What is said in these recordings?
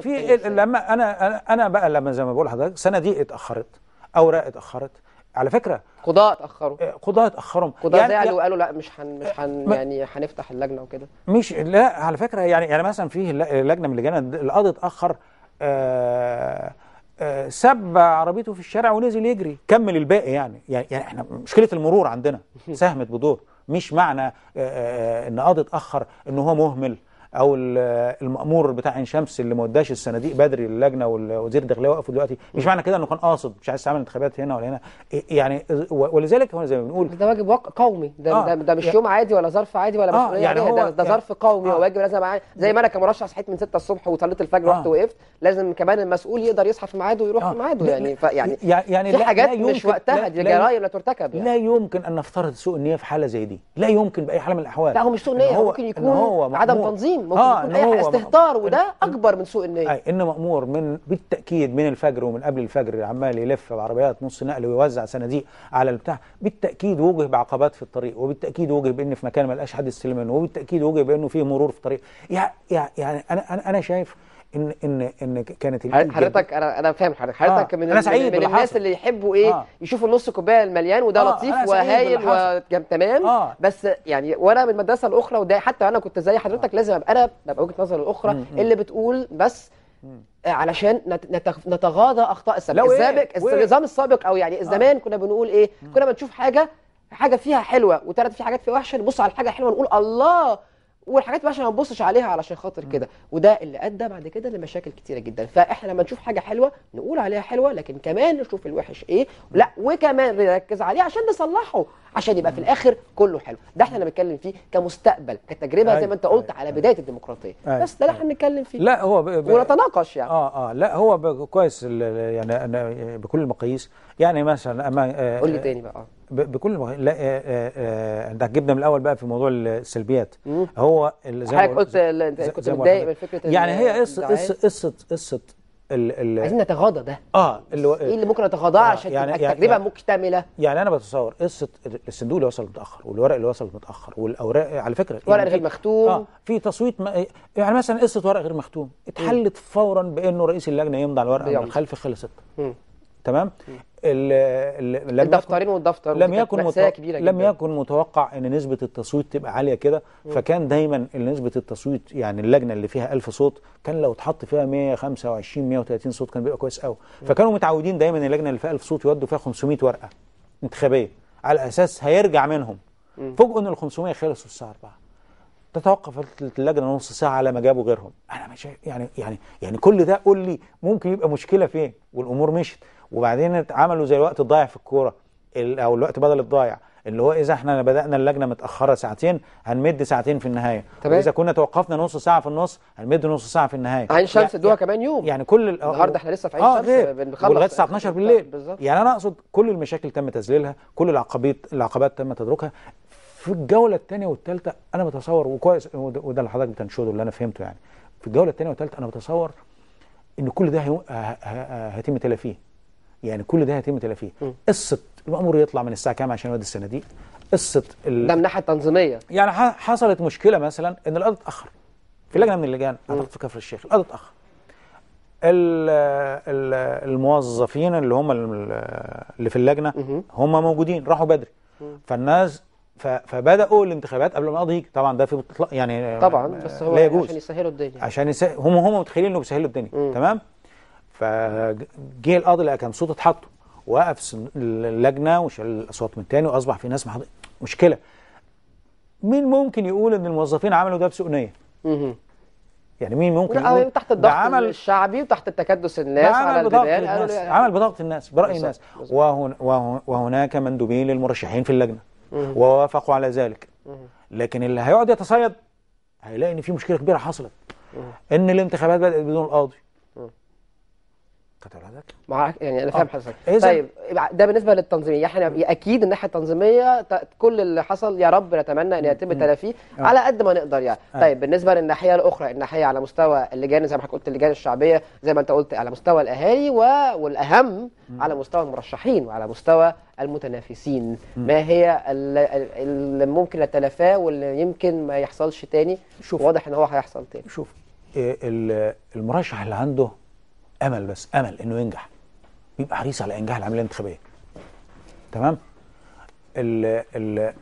في طيب، لما انا انا بقى لما زي ما بقول لحضرتك صناديق اتاخرت اوراق اتاخرت على فكره قضاء اتاخروا آه، قضاء اتاخروا قضاء يعني زعلوا يعني وقالوا لا مش حن مش حن آه، يعني هنفتح اللجنه وكده مش لا على فكره يعني يعني مثلا في لجنه من اللجان القاضي اتاخر آه، سب عربيته في الشارع ونزل يجري كمل الباقي يعني يعني, يعني احنا مشكله المرور عندنا ساهمت بدور مش معنى ان قاضي اتاخر ان هو مهمل او المامور بتاع عين شمس اللي ما وداش الصناديق بدري للجنه والوزير الداخليه وقفوا دلوقتي مش معنى كده انه كان قاصد مش عايز يعمل انتخابات هنا ولا هنا إيه، يعني ولذلك هو زي ما بنقول ده واجب قومي ده آه ده مش يوم عادي ولا ظرف عادي ولا آه، مسؤوليه آه يعني هو ده, ده يعني ظرف قومي آه واجب لازم معايا زي ما انا كمرشح صحيت من 6 الصبح وصليت الفجر آه رحت وقفت لازم كمان المسؤول يقدر يصحى في ميعاده ويروح آه في ميعاده يعني يعني يعني في حاجات مش وقتها دي جرائم لا ترتكب يعني. لا يمكن ان نفترض سوء النيه في حاله زي دي لا يمكن باي حاله من الاحوال لا هو مش سوء نيه ممكن يكون عدم تنظيم ممكن آه يكون أي استهتار وده أكبر من سوء النية أي إنه مأمور من بالتأكيد من الفجر ومن قبل الفجر عمال يلف بعربيات نص نقل ويوزع صناديق على البتاع بالتأكيد وجه بعقبات في الطريق وبالتأكيد وجه بإن في مكان ما لقاش حد يستلم منه وبالتأكيد وجه بإنه في مرور في الطريق يعني يعني أنا أنا شايف ان ان ان كانت حضرتك انا انا فاهم حضرتك حضرتك آه. من, أنا سعيد من الناس اللي يحبوا ايه آه. يشوفوا النص كوبايه المليان وده آه. لطيف وهايل وتمام آه. بس يعني وانا من المدرسه الاخرى وده حتى انا كنت زي حضرتك آه. لازم ابقى انا ببقى وجهه نظري الاخرى م -م. اللي بتقول بس آه، علشان نتغاضى اخطاء السابق إيه، السابق إيه؟ النظام السابق او يعني زمان آه. كنا بنقول ايه كنا بنشوف حاجه حاجه فيها حلوه وثلاث في حاجات فيها وحشه نبص على الحاجه الحلوه نقول الله والحاجات بقى عشان ما نبصش عليها علشان خاطر كده وده اللي ادى بعد كده لمشاكل كتيره جدا فاحنا لما نشوف حاجه حلوه نقول عليها حلوه لكن كمان نشوف الوحش ايه لا وكمان نركز عليه عشان نصلحه عشان يبقى في الاخر كله حلو ده احنا اللي بنتكلم فيه كمستقبل كتجربه زي ما انت قلت أيوة. على بدايه الديمقراطيه أيوة. بس ده اللي أيوة. احنا بنتكلم فيه لا هو ب... ب... ونتناقش يعني اه اه لا هو ب... كويس يعني أنا بكل المقاييس يعني مثلا أما... آه، قول لي تاني بقى بكل لا آآ آه، آآ آه، آه، ده جبنا من الاول بقى في موضوع السلبيات مم. هو زي حضرتك قلت انت كنت متضايق من فكره يعني هي قصه قصه قصه قصه عايزين نتغاضى ده اه اللي ايه اللي ممكن نتغاضاه آه عشان يعني تبقى يعني التجربه يعني مكتمله يعني انا بتصور قصه الصندوق اللي وصل متاخر والورق اللي وصل متاخر والاوراق على فكره الورق يعني غير مختوم اه في تصويت ما يعني مثلا قصه ورق غير مختوم اتحلت فورا بانه رئيس اللجنه يمضي على الورقه من الخلف خلصت تمام الدفترين والدفتر لم يكن متوقع كبيرة لم جداً. يكن متوقع ان نسبه التصويت تبقى عاليه كده فكان دايما نسبه التصويت يعني اللجنه اللي فيها 1000 صوت كان لو اتحط فيها 125 130 صوت كان بيبقى كويس قوي فكانوا متعودين دايما اللجنه اللي فيها 1000 صوت يودوا فيها 500 ورقه انتخابيه على اساس هيرجع منهم فوجئوا ان ال 500 خلصوا الساعه 4 تتوقف اللجنه نص ساعه على ما جابوا غيرهم انا مش يعني يعني يعني كل ده قول لي ممكن يبقى مشكله فين والامور مشت وبعدين عملوا زي الوقت الضايع في الكوره او الوقت بدل الضايع اللي هو اذا احنا بدانا اللجنه متاخره ساعتين هنمد ساعتين في النهايه تمام واذا كنا توقفنا نص ساعه في النص هنمد نص ساعه في النهايه عين شمس ادوها يعني كمان يوم يعني كل النهارده احنا لسه في عين آه شمس بنخلص لغايه الساعه 12 بالليل بالزبط. يعني انا اقصد كل المشاكل تم تذليلها كل العقبات العقبات تم تدركها في الجوله الثانيه والثالثه انا بتصور وكويس وده اللي حضرتك بتنشده اللي انا فهمته يعني في الجوله الثانيه والثالثه انا بتصور ان كل ده هيتم تلافيه يعني كل ده هيتم تلافيه قصه المأمور يطلع من الساعه كام عشان يودي الصناديق قصه ال... ده من الناحيه التنظيميه يعني حصلت مشكله مثلا ان القضاء اتاخر في لجنه من اللجان اعتقد في كفر الشيخ القضاء اتاخر الموظفين اللي هم اللي في اللجنه هم موجودين راحوا بدري فالناس فبداوا الانتخابات قبل ما القاضي يجي طبعا ده في يعني طبعا بس هو لا يجوز عشان يسهلوا الدنيا عشان يسهل هم هم متخيلين انه بيسهلوا الدنيا تمام فجه القاضي لقى كان صوته اتحط وقف اللجنه وشال الاصوات من تاني واصبح في ناس محض... مشكله مين ممكن يقول ان الموظفين عملوا ده بسوء نيه؟ يعني مين ممكن آه، يقول تحت الضغط عمل الشعبي وتحت التكدس الناس على بضغط الناس يعني عمل بضغط الناس براي بالزبط. الناس بالزبط. وهن وهن وهناك مندوبين للمرشحين في اللجنه ووافقوا على ذلك لكن اللي هيقعد يتصيد هيلاقي ان في مشكله كبيره حصلت ان الانتخابات بدات بدون القاضي كتر لك معاك يعني انا فاهم آه. حضرتك طيب ده بالنسبه للتنظيميه احنا اكيد الناحيه التنظيميه كل اللي حصل يا رب نتمنى ان يتم تلافيه آه. على قد ما نقدر يعني آه. طيب بالنسبه للناحيه الاخرى الناحيه على مستوى اللجان زي ما حضرتك قلت اللجان الشعبيه زي ما انت قلت على مستوى الاهالي و... والاهم م. على مستوى المرشحين وعلى مستوى المتنافسين م. ما هي اللي ممكن نتلافاه واللي يمكن ما يحصلش تاني شوف واضح ان هو هيحصل تاني شوف آه، المرشح اللي عنده امل بس امل انه ينجح بيبقى حريص على انجاح العمليه الانتخابيه تمام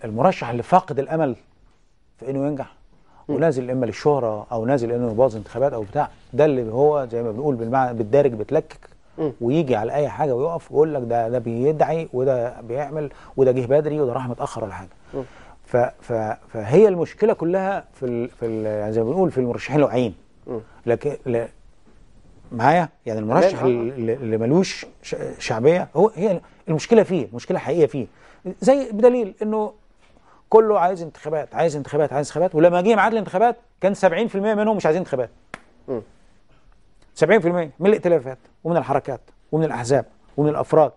المرشح اللي فاقد الامل في انه ينجح ونازل اما للشهره او نازل انه يبوظ انتخابات او بتاع ده اللي هو زي ما بنقول بالمعنى بالدارج بتلكك ويجي على اي حاجه ويقف ويقول لك ده ده بيدعي وده بيعمل وده جه بدري وده راح متاخر ولا حاجه ف ف فهي المشكله كلها في في يعني زي ما بنقول في المرشحين الواعيين لكن معايا يعني المرشح اللي ملوش شعبيه هو هي المشكله فيه المشكله حقيقيه فيه زي بدليل انه كله عايز انتخابات عايز انتخابات عايز انتخابات ولما جه ميعاد الانتخابات كان 70% منهم مش عايزين انتخابات 70% من الائتلافات ومن الحركات ومن الاحزاب ومن الافراد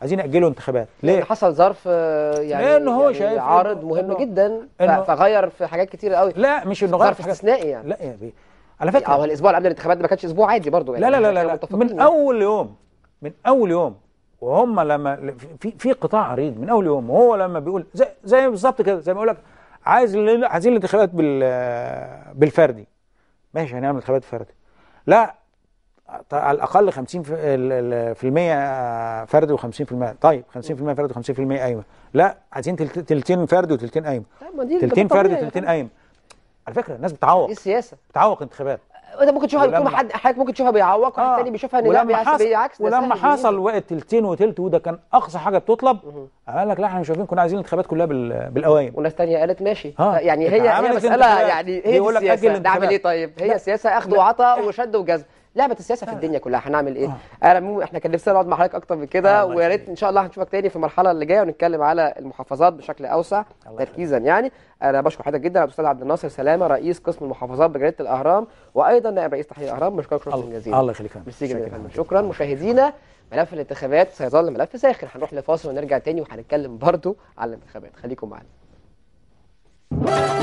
عايزين ياجلوا انتخابات ليه يعني حصل ظرف آه، يعني لان هو يعني شايف عارض مهم إنه جدا إنه فغير في حاجات كتير قوي لا مش انه غير ظرف استثنائي يعني لا يا بيه على فكره آه، هو الاسبوع اللي قبل الانتخابات ما كانش اسبوع عادي برضه يعني لا لا لا, لا, لا من اول يوم من اول يوم وهم لما في في قطاع عريض من اول يوم وهو لما بيقول زي, زي بالظبط كده زي ما اقول لك عايز عايزين الانتخابات بال بالفردي ماشي هنعمل انتخابات فردي لا على الاقل 50% آه، فردي و50% طيب 50% فردي و50% قايمه لا عايزين تلتين فردي وتلتين قايمه طيب، تلتين فردي وتلتين قايمه على فكره الناس بتعوق دي السياسه بتعوق انتخابات انت أه، ممكن تشوفها بيكون حد حضرتك ممكن تشوفها بيعوق وحد آه. تاني بيشوفها ان لا بالعكس ولما حصل وقت تلتين وتلت وده كان اقصى حاجه بتطلب قال لك لا احنا مش شايفين كنا عايزين الانتخابات كلها بالاوائم وناس تانية قالت ماشي آه. يعني هي هي مساله يعني هي دي السياسه نعمل ايه طيب هي سياسه اخذ وعطاء وشد وجذب لعبه السياسه في الدنيا كلها هنعمل ايه آه. انا آه. احنا كان نفسنا نقعد مع حضرتك اكتر من كده آه، ويا ريت ان شاء الله هنشوفك تاني في المرحله اللي جايه ونتكلم على المحافظات بشكل اوسع تركيزا يعني انا بشكر حضرتك جدا الاستاذ عبد الناصر سلامه رئيس قسم المحافظات بجريده الاهرام وايضا نائب رئيس تحرير الاهرام بشكرك شكرا جزيلا الله يخليك شكرا مشاهدينا ملف الانتخابات سيظل ملف ساخن هنروح لفاصل ونرجع تاني وهنتكلم برضو على الانتخابات خليكم معانا